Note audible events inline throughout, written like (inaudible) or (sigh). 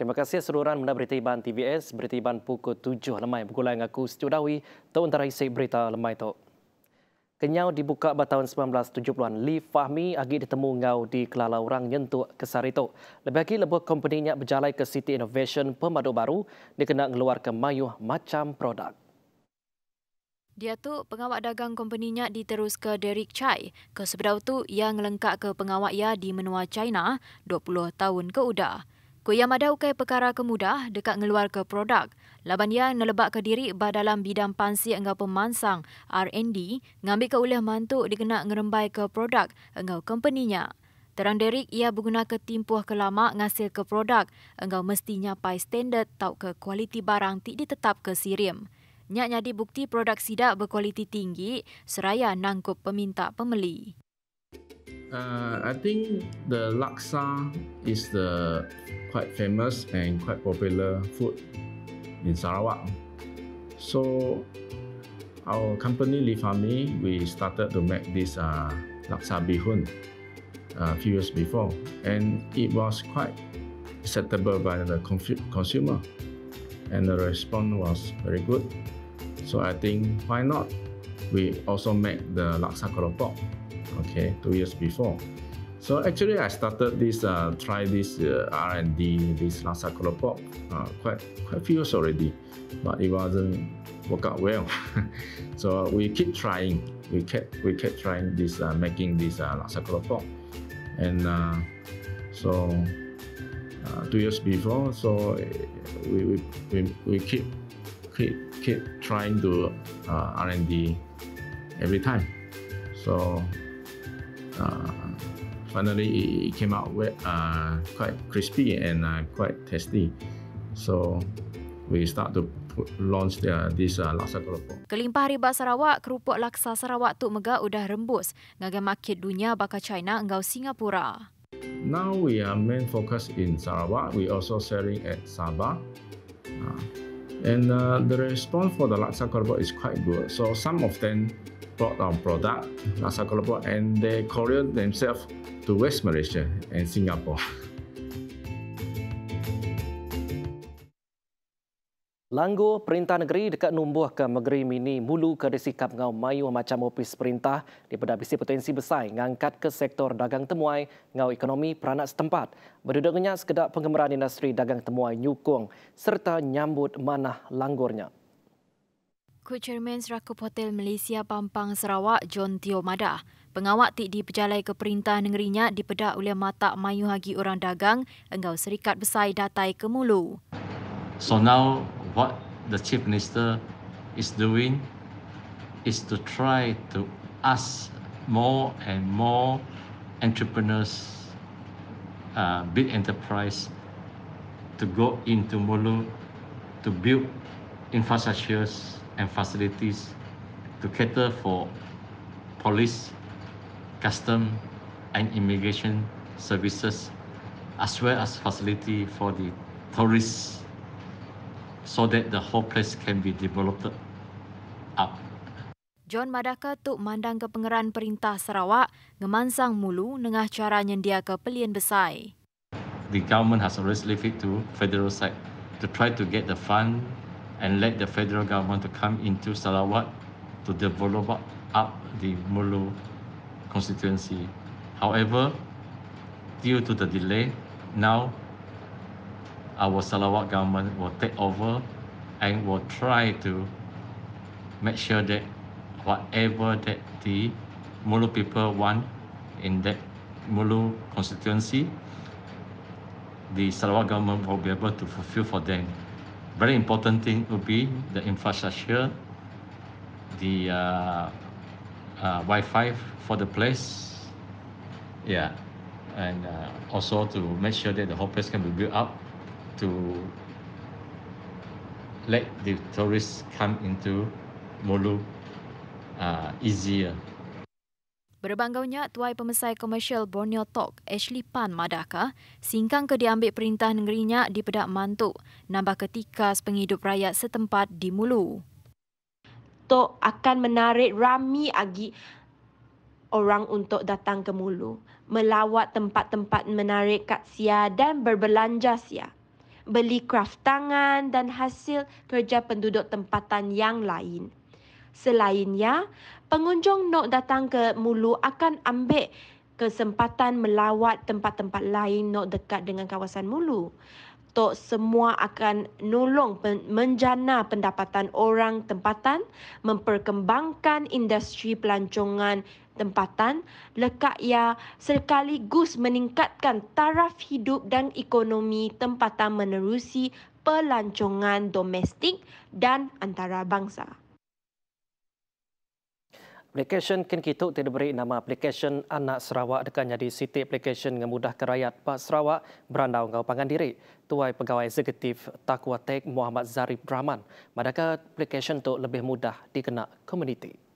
Terima kasih seluruhan menda berita Iban TVS, berita Iban pukul 7 lemai. Pukul lain aku, Setiudawi, Tok Antara Isik Berita Lemai Tok. Kenyau dibuka pada tahun 1970-an. Li Fahmi agi ditemu ngau di Kelala Orang Nyentuk ke Sarito. Lebih lagi lebuh kompeninya berjalan ke City Innovation Pemadu Baru dikena kena ke mayuh macam produk. Dia tu pengawak dagang kompeninya diterus ke Derek Chai. Ke sebedau tu ia ngelengkak ke pengawak ia di menua China 20 tahun ke udah. Ku yang ada ukai perkara kemudah dekat ngeluar ke produk. Laban yang nelebak ke diri dalam bidang pansi enggau pemansang R&D ngambil ke ulih mantuk dikena ngerembai ke produk enggau company Terang Derek ia berguna ke timpuh ke lama ngasil ke produk enggau mesti nyapai standard tau ke kualiti barang ti ditetap ke sirim. Nyak nyadi bukti produk sida berkualiti tinggi seraya nangkup peminta pembeli. Uh, I think the laksa is the quite famous and quite popular food in Sarawak. So our company Lifami, we started to make this uh, laksa bihun uh, a few years before, and it was quite acceptable by the consumer, and the response was very good. So I think why not? We also make the laksa keropok, okay, two years before. So actually, I started this, uh, try this uh, R&D, this Lhasa Kolopok, uh, quite quite few years already, but it wasn't work out well. (laughs) so we keep trying, we kept we kept trying this, uh, making this uh, Lhasa and uh, so uh, two years before, so we we, we, we keep keep keep trying to uh, R&D every time. So. finally it, it came out uh, quite crispy and uh, quite tasty. So we start to put, launch the, this uh, laksa keropok. Kelimpah riba Sarawak, keropok laksa Sarawak Tuk Megah udah rembus. Ngagam market dunia bakal China enggau Singapura. Now we are main focus in Sarawak. We also selling at Sabah. Uh, And uh, the response for the Laksa Collabor is quite good. So some of them brought our product, Laksa Collabor, and they courier themselves to West Malaysia and Singapore. (laughs) Langgur Perintah Negeri dekat Numbuh ke Negeri Mini mulu ke disikap ngau mayu macam opis perintah di pedabisi potensi besar ngangkat ke sektor dagang temuai ngau ekonomi peranak setempat. Berduduknya sekedar penggemaran industri dagang temuai nyukung serta nyambut manah langgurnya. Kucermen Seraku Hotel Malaysia Pampang Sarawak John Tio Madah Pengawak tik di ke perintah negerinya dipedak oleh mata mayu hagi orang dagang engau serikat besar datai ke mulu. So now what the chief minister is doing is to try to ask more and more entrepreneurs, uh, big enterprise, to go into Mulu to build infrastructures and facilities to cater for police, custom, and immigration services, as well as facility for the tourists so that the whole place can be developed up. John Madaka tuk mandang ke pengeran perintah Sarawak ngemansang mulu dengan cara nyendia ke pelian besai. The government has always left it to federal side to try to get the fund and let the federal government to come into Sarawak to develop up the Mulu constituency. However, due to the delay, now our Sarawak government will take over and will try to make sure that whatever that the Mulu people want in that Mulu constituency, the Sarawak government will be able to fulfill for them. Very important thing would be the infrastructure, the uh, uh, Wi-Fi for the place, yeah, and uh, also to make sure that the whole place can be built up to let the tourists come into Mulu uh, easier. Berbangganya tuai pemesai komersial Borneo Talk, Ashley Pan Madaka, singkang ke diambil perintah negerinya di Pedak Mantu, nambah ketika sepenghidup rakyat setempat di Mulu. Tok akan menarik rami agi orang untuk datang ke Mulu, melawat tempat-tempat menarik kat sia dan berbelanja sia beli kraft tangan dan hasil kerja penduduk tempatan yang lain. Selainnya, pengunjung nak datang ke Mulu akan ambil kesempatan melawat tempat-tempat lain nak dekat dengan kawasan Mulu. Tok semua akan nolong menjana pendapatan orang tempatan, memperkembangkan industri pelancongan tempatan, lekat ia sekaligus meningkatkan taraf hidup dan ekonomi tempatan menerusi pelancongan domestik dan antarabangsa. Aplikasyen kini kita tidak beri nama aplikasyen Anak Sarawak dekat jadi siti aplikasyen yang mudah rakyat Pak Sarawak berandau ngau pangan diri. Tuai Pegawai Eksekutif Takwa Tek Muhammad Zarif Rahman. Madakah aplikasyen itu lebih mudah dikenal komuniti?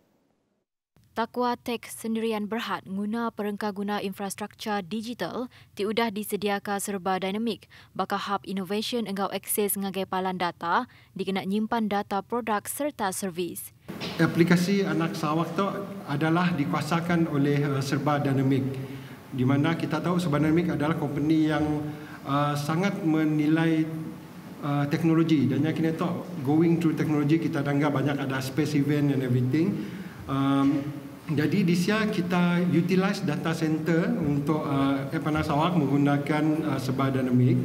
Takwa Tech Sendirian Berhad guna perengkah guna infrastruktur digital tiudah disediaka serba dinamik bakal hub innovation engkau akses ngagai palan data dikena nyimpan data produk serta servis. Aplikasi anak sawak tu adalah dikuasakan oleh eh, serba dinamik di mana kita tahu serba dinamik adalah company yang uh, sangat menilai Uh, teknologi dan yang kini tu going through teknologi kita dengar banyak ada space event and everything um, jadi di sini kita utilize data center untuk uh, Epanas Awak menggunakan uh, sebar dinamik.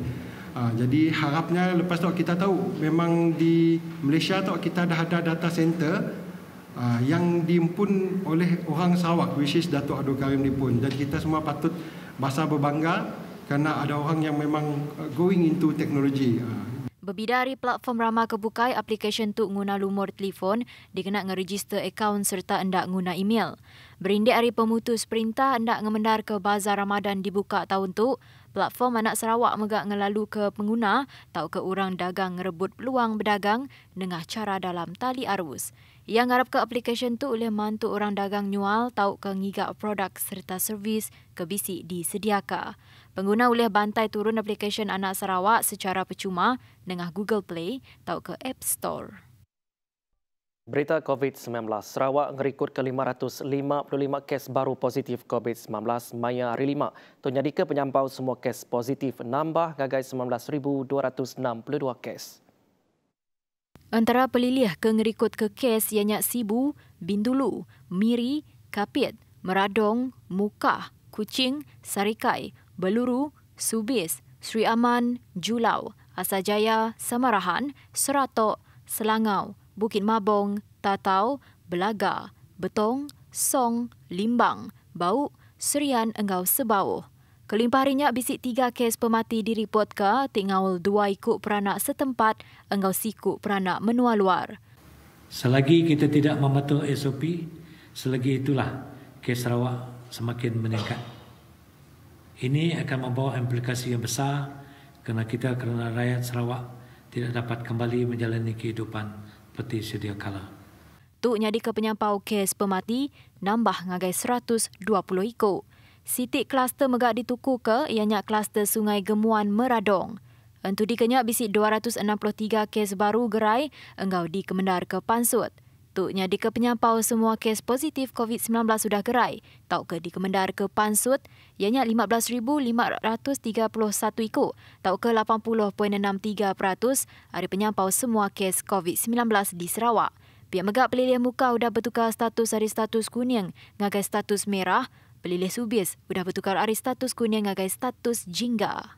Uh, jadi harapnya lepas tu kita tahu memang di Malaysia tu kita dah ada data center uh, yang diimpun oleh orang Sawak, which is Dato' Abdul Karim ni pun. Dan kita semua patut bahasa berbangga kerana ada orang yang memang uh, going into technology. Uh, Berbidari platform ramah kebukai aplikasi untuk guna lumur telefon, dikenak ngeregister akaun serta hendak guna email. Berindik hari pemutus perintah hendak ngemendar ke Bazar Ramadan dibuka tahun tu, platform anak Sarawak megak ngelalu ke pengguna tau ke orang dagang ngerebut peluang berdagang dengan cara dalam tali arus. Yang harap ke aplikasi tu oleh mantu orang dagang nyual tahu ke ngigak produk serta servis ke bisi disediaka. Pengguna oleh bantai turun aplikasi anak Sarawak secara percuma dengan Google Play tahu ke App Store. Berita COVID-19, Sarawak ngerikut ke 555 kes baru positif COVID-19 Maya hari 5. Tunjadika penyampau semua kes positif nambah gagai 19,262 kes. Antara pelilih kengerikut ke kes ianya Sibu, Bindulu, Miri, Kapit, Meradong, Mukah, Kucing, Sarikai, Beluru, Subis, Sri Aman, Julau, Asajaya, Samarahan, Seratok, Selangau, Bukit Mabong, Tatau, Belaga, Betong, Song, Limbang, Bau, Serian Engau Sebau. Kelimpah hari bisik tiga kes pemati diripot ke, tik ngawal dua ikut peranak setempat, engau sikut peranak menua luar. Selagi kita tidak mematuh SOP, selagi itulah kes Sarawak semakin meningkat. Ini akan membawa implikasi yang besar kerana kita kerana rakyat Sarawak tidak dapat kembali menjalani kehidupan seperti sedia kala. Tuk nyadi ke penyampau kes pemati nambah ngagai 120 ikut. Sitik kluster megak di Tuku ke ianya kluster Sungai Gemuan Meradong. Entu dikenya bisik 263 kes baru gerai engau di Kemendar ke Pansut. Tuknya di penyampau semua kes positif COVID-19 sudah gerai. Tau ke di Kemendar ke Pansut ianya 15531 iku. Tau ke 80.63% hari penyampau semua kes COVID-19 di Sarawak. Pihak megak pelilih muka sudah bertukar status dari status kuning dengan status merah Pelilih Subis sudah bertukar aris status kuning sebagai status jingga.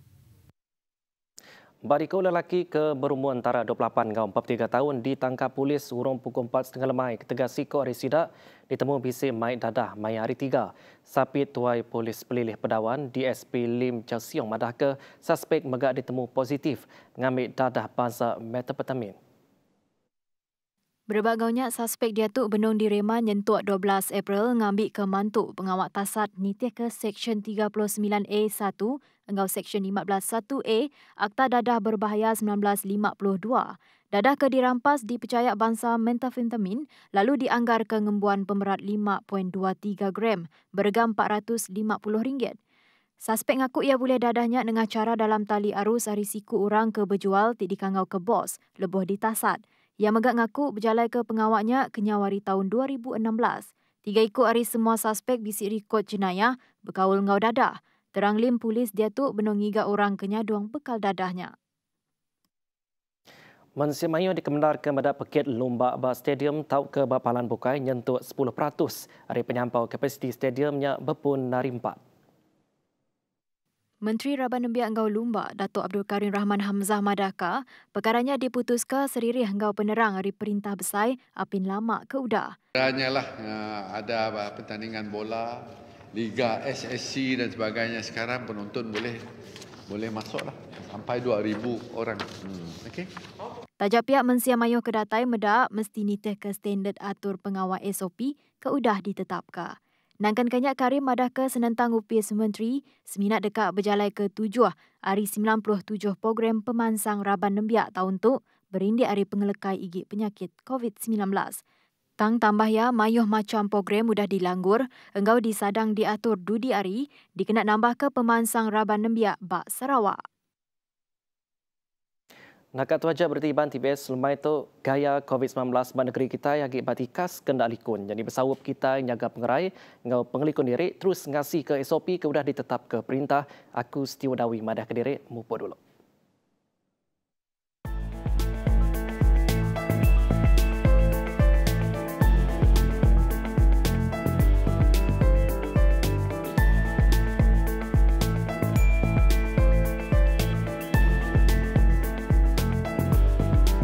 Bariko lelaki ke berumur antara 28 hingga 43 tahun ditangkap polis urung pukul 4.30 lemai ketegak siko hari sidak ditemu bisi mai dadah mai hari tiga. Sapit tuai polis pelilih pedawan DSP Lim Chau Siong madah ke suspek megak ditemu positif ngambil dadah bangsa metapetamin. Berbagaunya suspek dia tu benung Reman, nyentuk 12 April ngambil ke mantuk pengawak tasat nitih ke Seksyen 39A1 engau Seksyen 15.1A Akta Dadah Berbahaya 1952. Dadah ke dirampas dipercaya bangsa metafintamin lalu dianggar ke ngembuan pemerat 5.23 gram bergam RM450. Suspek ngaku ia boleh dadahnya dengan cara dalam tali arus risiko orang ke berjual tidak dikangau ke bos, lebih ditasat. tasat. Yang megat ngaku berjalan ke pengawaknya Kenyawari tahun 2016. Tiga ikut hari semua suspek bisik rekod jenayah berkaul ngau dadah. Terang lim polis dia tu benungi gak orang kenyaduang bekal dadahnya. Mansi Mayu dikemendar ke medak peket Lomba Ba Stadium tau ke Bapalan Bukai nyentuh 10% dari penyampau kapasiti stadiumnya berpun narimpat. Menteri Raban Nembiak Ngau Lumba, Datuk Abdul Karim Rahman Hamzah Madaka, perkaranya diputuskan seririh Ngau Penerang dari Perintah Besai Apin Lama ke Udah. Hanyalah eh, ada pertandingan bola, Liga SSC dan sebagainya sekarang penonton boleh boleh masuk lah sampai 2000 orang. Hmm, Okey. Tajak pihak Mensia Mayuh Kedatai Medak mesti niteh ke standard atur pengawal SOP ke Udah ditetapkan. Nangkan kanyak Karim madah ke senentang upis menteri, seminat dekat berjalan ke tujuh ah, hari 97 program pemansang Raban Nembiak tahun tu berindik hari pengelekai igit penyakit COVID-19. Tang tambah ya, mayuh macam program mudah dilanggur, engkau disadang diatur dudi hari, dikenak nambah ke pemansang Raban Nembiak bak Sarawak. Nakat tu aja berarti ban TBS lemai tu gaya COVID-19 ban negeri kita yang berarti kas kendali kun. Jadi bersawup kita yang jaga pengerai, ngau pengelikun diri terus ngasih ke SOP ke ditetap ke perintah. Aku setiwadawi madah ke diri, mumpuk dulu.